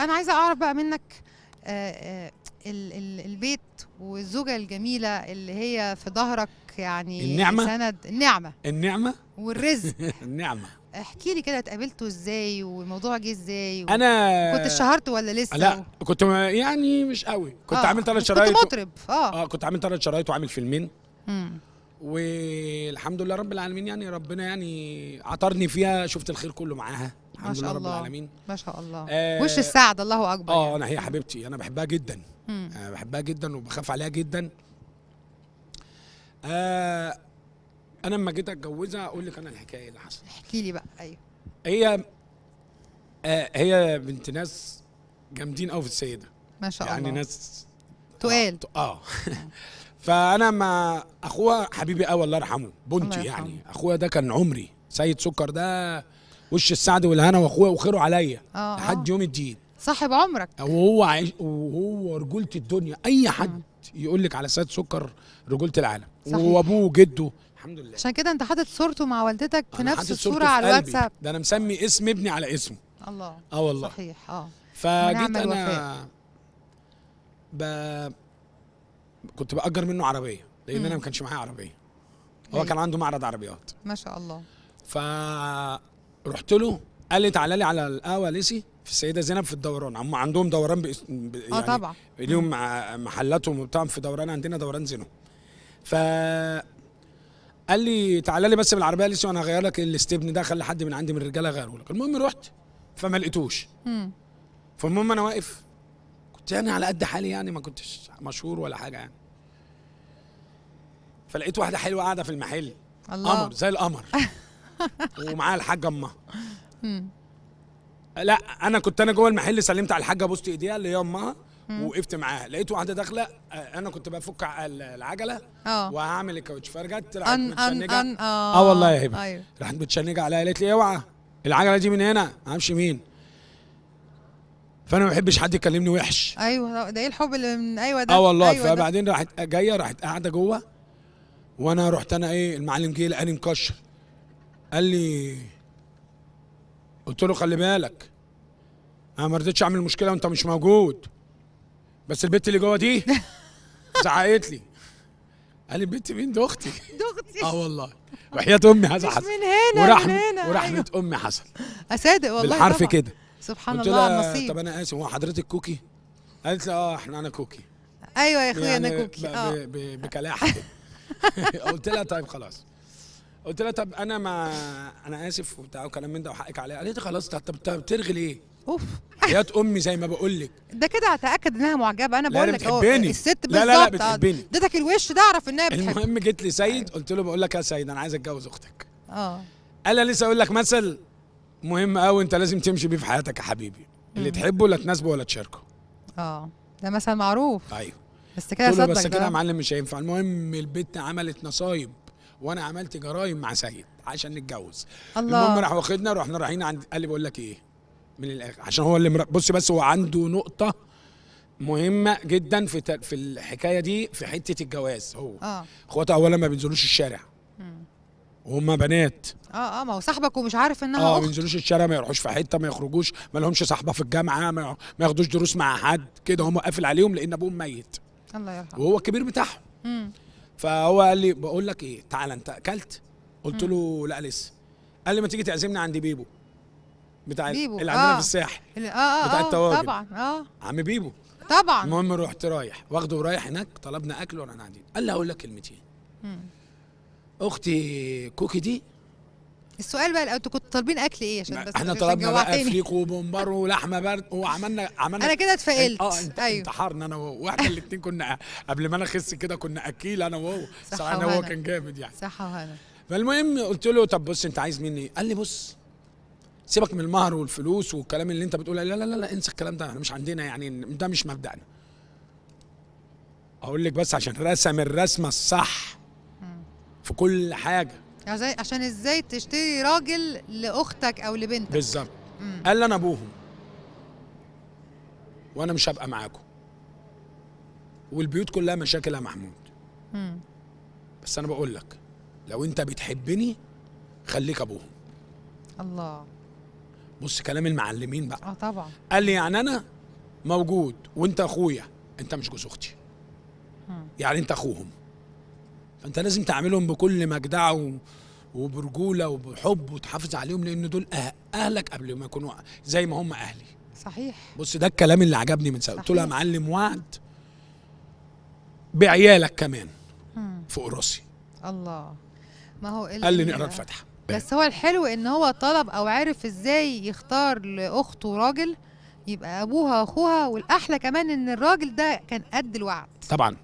انا عايزه اعرف بقى منك آه، آه، البيت والزوجه الجميله اللي هي في ظهرك يعني النعمة؟ سند النعمه النعمه والرزق النعمه احكي لي كده اتقابلتوا ازاي والموضوع جه ازاي انا كنت اتشهرت ولا لسه لا و... كنت يعني مش قوي كنت آه. عامل ثلاث شرايط كنت مطرب اه اه كنت عامل ثلاث شرايط وعامل فيلمين امم والحمد لله رب العالمين يعني ربنا يعني عطرني فيها شفت الخير كله معاها الحمد لله رب الله. العالمين ما شاء الله آه وش السعد الله اكبر اه يعني. انا هي حبيبتي انا بحبها جدا انا آه بحبها جدا وبخاف عليها جدا آه انا لما جيت اتجوزها اقول لك انا الحكايه اللي حصلت احكي لي بقى ايوه هي آه هي بنت ناس جامدين قوي في السيده ما شاء يعني الله يعني ناس تقال اه, آه. فانا ما اخوها حبيبي قوي الله يرحمه بنتي يعني اخويا ده كان عمري سيد سكر ده وش السعد والهنا واخويا وخيره عليا آه، آه. لحد يوم الدين صاحب عمرك وهو عايش وهو رجوله الدنيا اي حد آه. يقول لك على سيد سكر رجوله العالم صحيح. وابوه وجده الحمد لله عشان كده انت حاطط صورته مع والدتك في نفس الصوره على الواتساب ده انا مسمي اسم ابني على اسمه الله اه والله صحيح اه فجيت انا ب... كنت باجر منه عربيه لان مم. انا ما كانش معايا عربيه هو إيه. كان عنده معرض عربيات ما شاء الله ف رحت له قال لي تعالى لي على القهوه ليسي في السيده زينب في الدوران هم عندهم دوران بي... آه، يعني اه طبعا ليهم محلاتهم وبتاع في دوران عندنا دوران زينب ف قال لي تعالى لي بس بالعربيه ليسي وانا هغير لك الاستبن ده خلي حد من عندي من الرجاله غيره لك المهم رحت فما لقيتوش فالمهم انا واقف كنت يعني على قد حالي يعني ما كنتش مشهور ولا حاجه يعني فلقيت واحده حلوه قاعده في المحل الله قمر زي القمر ومعايا الحاجه امها لا انا كنت انا جوه المحل سلمت على الحاجه بوست ايديها اللي هي امها وقفت معاها لقيت واحده داخله انا كنت بفك العجله اه وهعمل الكاوتش فرجعت راحت متشنجه أن آه. اه, والله يا هبه أيوه. راحت متشنجه عليا قالت لي اوعى العجله دي من هنا همشي مين فانا ما بحبش حد يكلمني وحش ايوه ده ايه الحب اللي من ايوه ده اه والله أيوة فبعدين راحت جايه راحت قاعده جوه وانا رحت انا ايه المعلم جه لقاني مكشر قال لي قلت له خلي بالك انا ما رضيتش اعمل مشكله وانت مش موجود بس البت اللي جوه دي زعقت لي قال لي البت مين دختي دختي اه والله وحياه امي حصل حصل من هنا ورحمه من هنا أيوه. ورحمه أيوه. امي حصل اصدق والله بالحرف كده سبحان الله النصيب طب انا اسف هو حضرتك كوكي قالت لي اه احنا انا كوكي ايوه يا اخويا يعني انا كوكي اه بكلاحه قلت لها طيب خلاص قلت لها طب انا ما انا اسف وبتاع وكلام من ده وحقك عليا قالت لي خلاص طب بترغي ليه؟ اوف يا امي زي ما بقول لك ده كده هتاكد انها معجبه انا بقول لك اه الست لا لا لا بتحبني اديتك الوش ده اعرف انها بتحبني المهم جيت لي سيد أيوه. قلت له بقول لك يا سيد انا عايز اتجوز اختك اه قال لي لسه اقول لك مثل مهم قوي انت لازم تمشي بيه في حياتك يا حبيبي اللي تحبه لا تناسبه ولا تشاركه اه ده مثل معروف ايوه بس كده صدق بس كده يا معلم مش هينفع المهم البت عملت نصايب وانا عملت جرايم مع سيد عشان نتجوز الله المهم راح واخدنا رحنا رايحين عند قال لي بقول لك ايه من الاخر عشان هو اللي مر... بص بس هو عنده نقطه مهمه جدا في ت... في الحكايه دي في حته الجواز هو اه اخواته اولا ما بينزلوش الشارع هما بنات اه اه ما هو صاحبك ومش عارف انها اه ما بينزلوش الشارع ما يروحوش في حته ما يخرجوش ما لهمش صاحبه في الجامعه ما ياخدوش دروس مع حد كده هما قافل عليهم لان ابوهم ميت الله يرحمه وهو الكبير بتاعهم فهو قال لي بقول لك ايه تعالى انت اكلت قلت له لا لسه قال لي ما تيجي تعزمني عند بيبو بتاع بيبو. اللي عندنا آه. في الساحل اه اه بتاع آه، التواجد طبعا اه عم بيبو طبعا المهم رحت رايح واخده ورايح هناك طلبنا اكل وانا قاعدين قال لي هقول لك كلمتين اختي كوكي دي السؤال بقى لو انتوا كنتوا طالبين اكل ايه عشان بس احنا طلبنا بقى فريك وبومبار ولحمه برد وعملنا عملنا انا كده اتفائلت اه ايوه انتحرنا انا وهو واحنا الاثنين كنا قبل ما انا اخس كده كنا اكيل انا وهو صح انا وهو كان جامد يعني صح وهنا فالمهم قلت له طب بص انت عايز مني ايه؟ قال لي بص سيبك من المهر والفلوس والكلام اللي انت بتقوله لا لا لا, لا انسى الكلام ده احنا مش عندنا يعني ده مش مبدأنا اقول لك بس عشان رسم الرسمه الصح في كل حاجه عشان ازاي تشتري راجل لاختك او لبنتك بالظبط قال لي انا ابوهم وانا مش هبقى معاكم والبيوت كلها مشاكل يا محمود مم. بس انا بقول لك لو انت بتحبني خليك ابوهم الله بص كلام المعلمين بقى اه طبعا قال لي يعني انا موجود وانت اخويا انت مش جوز اختي يعني انت اخوهم فانت لازم تعاملهم بكل مجدعه وبرجوله وبحب وتحافظ عليهم لان دول أه-، اهلك قبل ما يكونوا أه- زي ما هم اهلي صحيح بص ده الكلام اللي عجبني من سنه قلت له يا معلم وعد بعيالك كمان مم. فوق راسي الله ما هو قال لي نقرا الفاتحه بس هو الحلو ان هو طلب او عرف ازاي يختار لاخته راجل يبقى ابوها واخوها والاحلى كمان ان الراجل ده كان قد الوعد طبعا